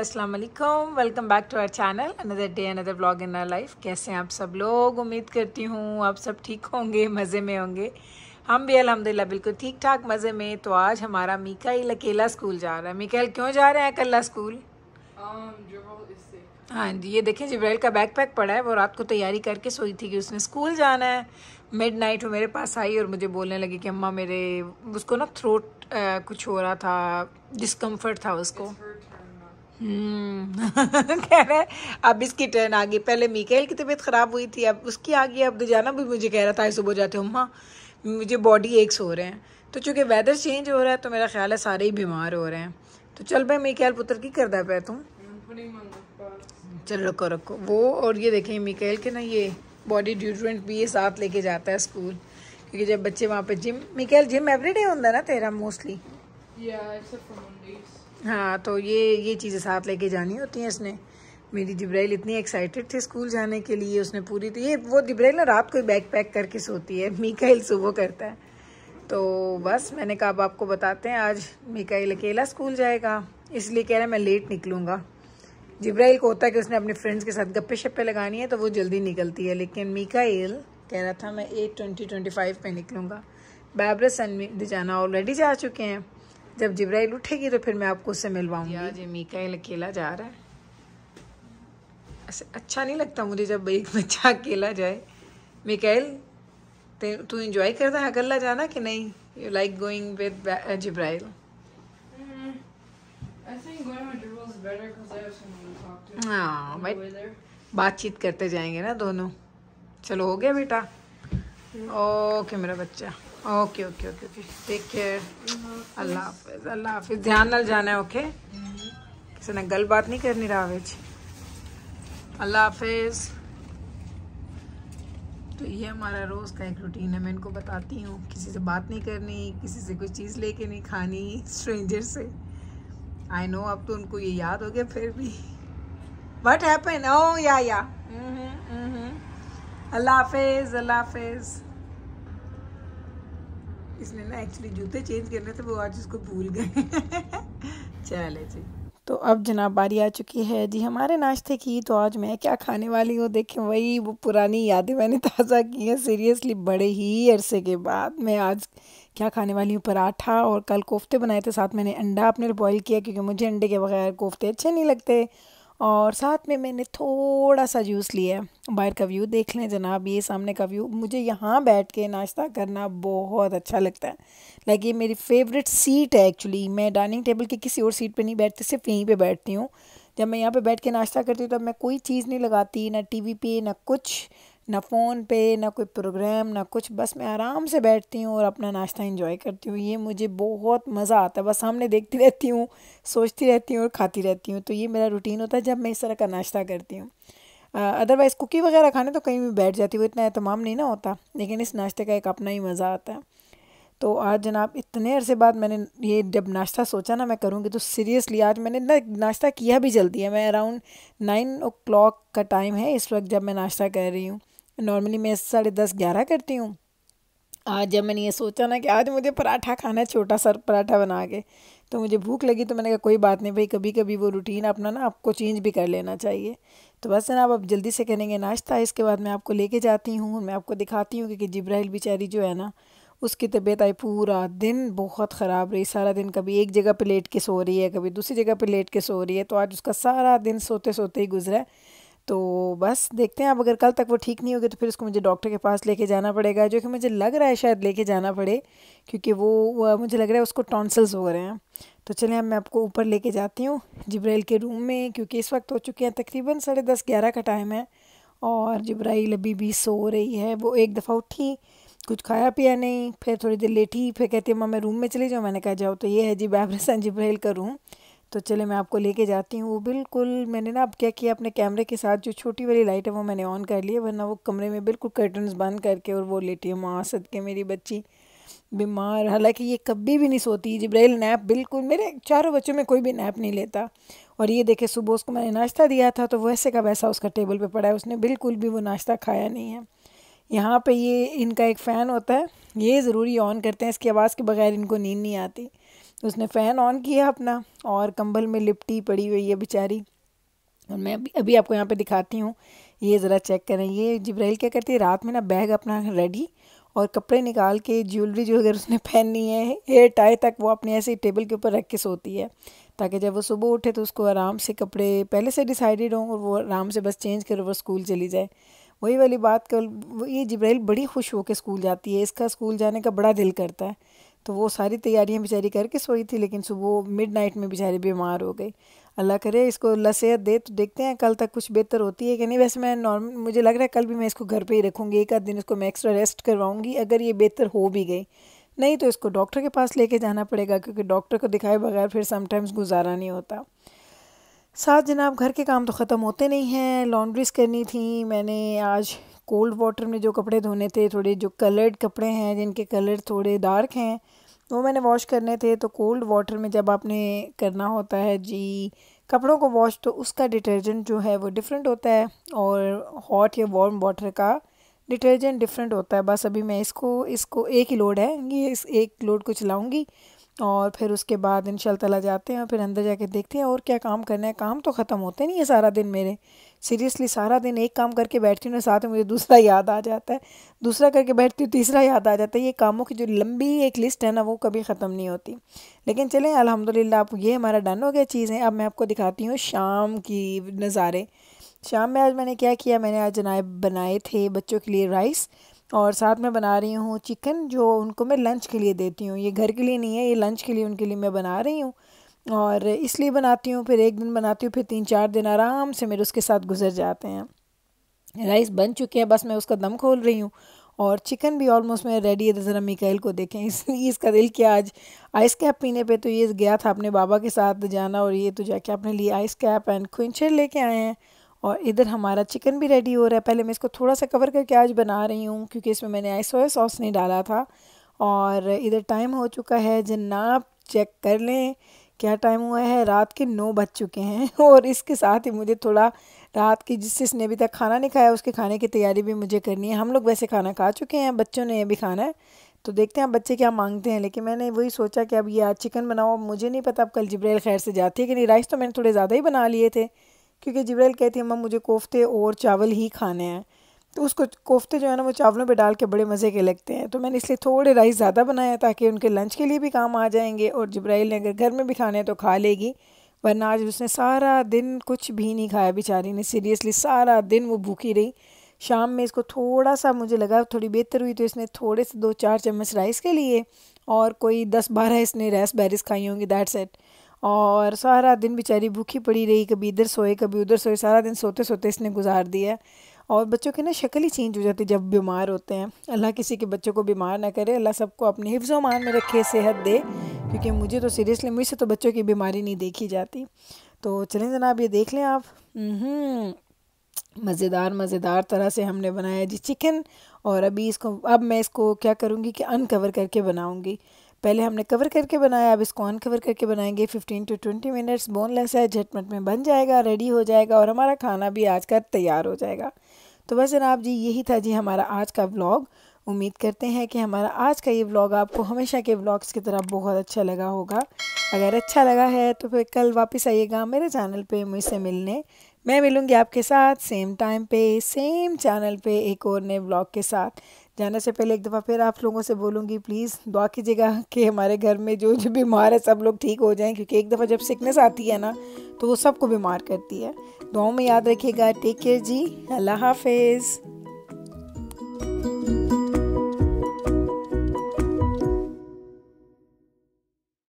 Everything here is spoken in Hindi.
अस्सलाम वालेकुम welcome back to our channel another day another blog in our life कैसे हैं आप सब लोग उम्मीद करती हूँ आप सब ठीक होंगे मज़े में होंगे हम भी अलहमदिल्ला बिल्कुल ठीक ठाक मज़े में तो आज हमारा ही अकेला स्कूल जा रहा है मीकाल क्यों जा रहे हैं अकेला स्कूल um, हाँ जी ये देखें जबरेल का बैक पैक पड़ा है वो रात को तैयारी करके सोई थी कि उसने स्कूल जाना है मिड नाइट वो मेरे पास आई और मुझे बोलने लगी कि अम्मा मेरे उसको ना थ्रोट आ, कुछ हो रहा था डिस्कम्फर्ट था उसको हम्म। कह रहे अब इसकी ट्रेन आ गई पहले मिकेल की तबीयत ख़राब हुई थी अब उसकी आ गई अब दुजाना तो भी मुझे कह रहा था सुबह जाते हो अम्मा मुझे बॉडी एक्स हो रहे हैं तो चूँकि वेदर चेंज हो रहा है तो मेरा ख्याल है सारे ही बीमार हो रहे हैं तो चल भाई मिकेल पुत्र की करदा पै तुम चल रखो रखो वो और ये देखें मिकेल के ना ये बॉडी ड्यूट्रेंट भी ये साथ लेके जाता है स्कूल क्योंकि जब बच्चे वहाँ पे जिम मिकेल जिम एवरीडे होता है ना तेरा मोस्टली yeah, हाँ तो ये ये चीज़ें साथ लेके जानी होती हैं इसने मेरी जिब्राइल इतनी एक्साइटेड थी स्कूल जाने के लिए उसने पूरी तो ये वो जिब्राइल ना रात को ही बैग पैक करके सोती है मिकाइल सुबह करता है तो बस मैंने कहा अब आपको बताते हैं आज मिकाइल अकेला स्कूल जाएगा इसलिए कह रहा है मैं लेट निकलूँगा जिब्राइल को होता है कि उसने अपने फ्रेंड्स के साथ गप्पे शप्पे लगानी है तो वो जल्दी निकलती है लेकिन मिकाइल कह रहा था मैं एट ट्वेंटी ट्वेंटी फाइव पर निकलूँगा बैबरस एंड दिजाना ऑलरेडी जा चुके हैं जब जिब्राइल उठेगी तो फिर मैं आपको उससे मिलवाऊंगी यार मीकाइल अकेला जा रहा है ऐसे अच्छा नहीं लगता मुझे जब एक बच्चा अकेला जाए मीकाइल तू इंजॉय करता है अकेला जाना कि नहीं you like going with Jibril mm, ah, बातचीत करते जाएंगे ना दोनों चलो हो गया बेटा ओके मेरा बच्चा okay okay okay okay take care अल्लाह हाफिज अल्लाह हाफिज ध्यान नाल जाना है ओके किसी ने गल बात नहीं करनी रहा अल्लाह हाफिज तो ये हमारा रोज़ का एक रूटीन है मैं इनको बताती हूँ किसी से बात नहीं करनी किसी से कोई चीज़ लेके नहीं खानी स्ट्रेंजर से आई नो अब तो उनको ये याद हो गया फिर भी वट हैपन ओ या या अल्लाह हाफिज अल्लाह हाफिज़ इसलिए ना एक्चुअली जूते चेंज करने थे वो आज उसको भूल गए चले जी तो अब जनाब बारी आ चुकी है जी हमारे नाश्ते की तो आज मैं क्या खाने वाली हूँ देखें वही वो पुरानी यादें मैंने ताज़ा की हैं सीरियसली बड़े ही अरसे के बाद मैं आज क्या खाने वाली हूँ पराठा और कल कोफ्ते बनाए थे साथ मैंने अंडा अपने बॉईल किया क्योंकि मुझे अंडे के बगैर कोफ्ते अच्छे नहीं लगते और साथ में मैंने थोड़ा सा जूस लिया बाहर का व्यू देख लें जनाब ये सामने का व्यू मुझे यहाँ बैठ के नाश्ता करना बहुत अच्छा लगता है लाइक ये मेरी फेवरेट सीट है एक्चुअली मैं डाइनिंग टेबल के किसी और सीट पे नहीं बैठती सिर्फ यहीं पे बैठती हूँ जब मैं यहाँ पे बैठ के नाश्ता करती हूँ तब मैं कोई चीज़ नहीं लगाती ना टी वी ना कुछ ना फ़ोन पे ना कोई प्रोग्राम ना कुछ बस मैं आराम से बैठती हूँ और अपना नाश्ता इंजॉय करती हूँ ये मुझे बहुत मज़ा आता है बस सामने देखती रहती हूँ सोचती रहती हूँ और खाती रहती हूँ तो ये मेरा रूटीन होता है जब मैं इस तरह का नाश्ता करती हूँ अदरवाइज़ कुकी वगैरह खाने तो कहीं भी बैठ जाती हूँ इतना एहतमाम नहीं ना होता लेकिन इस नाश्ते का एक अपना ही मज़ा आता है तो आज जनाब इतने अरसे बाद मैंने ये जब नाश्ता सोचा ना मैं करूँगी तो सीरियसली आज मैंने ना नाश्ता किया भी जल्दी है मैं अराउंड नाइन ओ क्लॉक का टाइम है इस वक्त जब मैं नाश्ता कर रही हूँ नॉर्मली मैं साढ़े दस ग्यारह करती हूँ आज जब मैंने ये सोचा ना कि आज मुझे पराठा खाना है छोटा सा पराठा बना के तो मुझे भूख लगी तो मैंने कहा कोई बात नहीं भाई कभी कभी वो रूटीन अपना ना आपको चेंज भी कर लेना चाहिए तो बस जनाब अब जल्दी से करेंगे नाश्ता इसके बाद मैं आपको लेके जाती हूँ मैं आपको दिखाती हूँ क्योंकि ज़िब्राहल बेचारी जो है ना उसकी तबीयत आई पूरा दिन बहुत ख़राब रही सारा दिन कभी एक जगह पर लेट के सो रही है कभी दूसरी जगह पे लेट के सो रही है तो आज उसका सारा दिन सोते सोते ही गुजरा तो बस देखते हैं अब अगर कल तक वो ठीक नहीं होगी तो फिर उसको मुझे डॉक्टर के पास लेके जाना पड़ेगा जो कि मुझे लग रहा है शायद लेके जाना पड़े क्योंकि वो मुझे लग रहा है उसको टॉन्सल्स हो रहे हैं तो चलें अब मैं आपको ऊपर लेके जाती हूँ जिब्राइल के रूम में क्योंकि इस वक्त हो चुके हैं तकरीबन साढ़े दस ग्यारह का टाइम है और जिब्राइल अभी भी सो रही है वो एक दफ़ा उठी कुछ खाया पिया नहीं फिर थोड़ी देर लेटी फिर कहती है मैं रूम में चली जाऊँ मैंने कहा जाओ तो ये है जी बैबरसन जिब्राइल का रूम तो चले मैं आपको लेके जाती हूँ वो बिल्कुल मैंने ना अब क्या किया अपने कैमरे के साथ जो छोटी वाली लाइट है वो मैंने ऑन कर ली है वरना वो कमरे में बिल्कुल कर्टन्स बंद करके और वो लेटी है माँ के मेरी बच्ची बीमार हालांकि ये कभी भी नहीं सोती जब्रैल नैप बिल्कुल मेरे चारों बच्चों में कोई भी नैप नहीं लेता और ये देखे सुबह उसको मैंने नाश्ता दिया था तो वैसे का वैसा उसका टेबल पर पड़ा है उसने बिल्कुल भी वो नाश्ता खाया नहीं है यहाँ पर ये इनका एक फ़ैन होता है ये ज़रूरी ऑन करते हैं इसकी आवाज़ के बगैर इनको नींद नहीं आती उसने फ़ैन ऑन किया अपना और कंबल में लिपटी पड़ी हुई है बेचारी और मैं अभी अभी आपको यहाँ पे दिखाती हूँ ये ज़रा चेक करें ये जब्राइल क्या करती है रात में ना बैग अपना रेडी और कपड़े निकाल के ज्वेलरी जो अगर उसने पहननी है हेयर टाई तक वो अपने ऐसे टेबल के ऊपर रख के सोती है ताकि जब वो सुबह उठे तो उसको आराम से कपड़े पहले से डिसाइडेड हों और वो आराम से बस चेंज कर वो स्कूल चली जाए वही वाली बात कल ये जब्राइल बड़ी खुश होकर स्कूल जाती है इसका स्कूल जाने का बड़ा दिल करता है तो वो सारी तैयारियां बेचारी करके सोई थी लेकिन सुबह मिड नाइट में बेचारी बीमार हो गई अल्लाह करे इसको अल्लाह सेहत दे तो देखते हैं कल तक कुछ बेहतर होती है कि नहीं वैसे मैं नॉर्मल मुझे लग रहा है कल भी मैं इसको घर पे ही रखूँगी एक आध दिन इसको मैं एक्स्ट्रा रेस्ट करवाऊँगी अगर ये बेहतर हो भी गई नहीं तो इसको डॉक्टर के पास लेके जाना पड़ेगा क्योंकि डॉक्टर को दिखाए बगैर फिर समटाइम्स गुजारा नहीं होता साथ जनाब घर के काम तो ख़त्म होते नहीं हैं लॉन्ड्रीज करनी थी मैंने आज कोल्ड वाटर में जो कपड़े धोने थे थोड़े जो कलर्ड कपड़े हैं जिनके कलर थोड़े डार्क हैं वो मैंने वॉश करने थे तो कोल्ड वाटर में जब आपने करना होता है जी कपड़ों को वॉश तो उसका डिटर्जेंट जो है वो डिफरेंट होता है और हॉट या वार्म वाटर का डिटर्जेंट डिफरेंट होता है बस अभी मैं इसको इसको एक ही लोड है ये इस एक लोड को चलाऊँगी और फिर उसके बाद इन तला जाते हैं और फिर अंदर जाके देखते हैं और क्या काम करना है काम तो ख़त्म होते नहीं है सारा दिन मेरे सीरियसली सारा दिन एक काम करके बैठती हूँ ना साथ में मुझे दूसरा याद आ जाता है दूसरा करके बैठती हूँ तीसरा याद आ जाता है ये कामों की जो लंबी एक लिस्ट है ना वो कभी ख़त्म नहीं होती लेकिन चलें अलहमदिल्ला आप ये हमारा डन हो गया चीज़ें अब मैं आपको दिखाती हूँ शाम की नज़ारे शाम में आज मैंने क्या किया मैंने आज जनाए बनाए थे बच्चों के लिए राइस और साथ में बना रही हूँ चिकन जो उनको मैं लंच के लिए देती हूँ ये घर के लिए नहीं है ये लंच के लिए उनके लिए मैं बना रही हूँ और इसलिए बनाती हूँ फिर एक दिन बनाती हूँ फिर तीन चार दिन आराम से मेरे उसके साथ गुजर जाते हैं राइस बन चुके हैं बस मैं उसका दम खोल रही हूँ और चिकन भी ऑलमोस्ट मैं रेडी है तो ज़रा मिकाइल को देखें इसलिए इसका दिल किया आज आइस कैप पीने पे तो ये गया था अपने बाबा के साथ जाना और ये तो जाके अपने लिए आइस कैप एंड क्विंचर लेके आए हैं और इधर हमारा चिकन भी रेडी हो रहा है पहले मैं इसको थोड़ा सा कवर करके आज बना रही हूँ क्योंकि इसमें मैंने आई सोया सॉस नहीं डाला था और इधर टाइम हो चुका है जनाब चेक कर लें क्या टाइम हुआ है रात के नौ बज चुके हैं और इसके साथ ही मुझे थोड़ा रात की जिस जिसने अभी तक खाना नहीं खाया उसके खाने की तैयारी भी मुझे करनी है हम लोग वैसे खाना खा चुके हैं बच्चों ने अभी खाना है तो देखते हैं आप बच्चे क्या मांगते हैं लेकिन मैंने वही सोचा कि अब ये आज चिकन बनाओ मुझे नहीं पता अब कल जबरेल खैर से जाती है कि नहीं राइस तो मैंने थोड़े ज़्यादा ही बना लिए थे क्योंकि जबरेल कहती है अम्मा मुझे कोफ्ते और चावल ही खाने हैं तो उसको कोफ्ते जो है ना वो चावलों पे डाल के बड़े मज़े के लगते हैं तो मैंने इसलिए थोड़े राइस ज़्यादा बनाया ताकि उनके लंच के लिए भी काम आ जाएंगे और जब्राइल ने अगर घर में भी खाने हैं तो खा लेगी वरना आज उसने सारा दिन कुछ भी नहीं खाया बेचारी ने सीरियसली सारा दिन वो भूखी रही शाम में इसको थोड़ा सा मुझे लगा थोड़ी बेहतर हुई तो इसने थोड़े से दो चार चम्मच राइस के लिए और कोई दस बारह इसने रेस बैरिस खाई होंगी दैट सेट और सारा दिन बेचारी भूखी पड़ी रही कभी इधर सोए कभी उधर सोए सारा दिन सोते सोते इसने गुजार दिया और बच्चों की ना शक्ल ही चेंज हो जाती है जब बीमार होते हैं अल्लाह किसी के बच्चों को बीमार ना करे अल्लाह सबको अपने हिफ्ज़ मान में रखे सेहत दे क्योंकि मुझे तो सीरियसली मुझसे तो बच्चों की बीमारी नहीं देखी जाती तो चलें जनाब ये देख लें आप हम्म, मज़ेदार मज़ेदार तरह से हमने बनाया जी चिकन और अभी इसको अब मैं इसको क्या करूँगी कि अनकवर करके बनाऊँगी पहले हमने कवर करके बनाया अब इसको अनकवर करके बनाएंगे 15 टू 20 मिनट्स बोनलेस है झटमट में बन जाएगा रेडी हो जाएगा और हमारा खाना भी आज का तैयार हो जाएगा तो बस जनाब जी यही था जी हमारा आज का ब्लॉग उम्मीद करते हैं कि हमारा आज का ये ब्लॉग आपको हमेशा के ब्लॉग्स की तरह बहुत अच्छा लगा होगा अगर अच्छा लगा है तो फिर कल वापस आइएगा मेरे चैनल पे मुझसे मिलने मैं मिलूँगी आपके साथ सेम टाइम पे सेम चैनल पे एक और नए ब्लॉग के साथ जाने से पहले एक दफ़ा फिर आप लोगों से बोलूँगी प्लीज़ दुआ कीजिएगा कि हमारे घर में जो जो बीमार है सब लोग ठीक हो जाएं क्योंकि एक दफ़ा जब सिकनेस आती है ना तो वो सबको बीमार करती है दुआओं में याद रखिएगा टेक केयर जी अल्लाह हाफिज़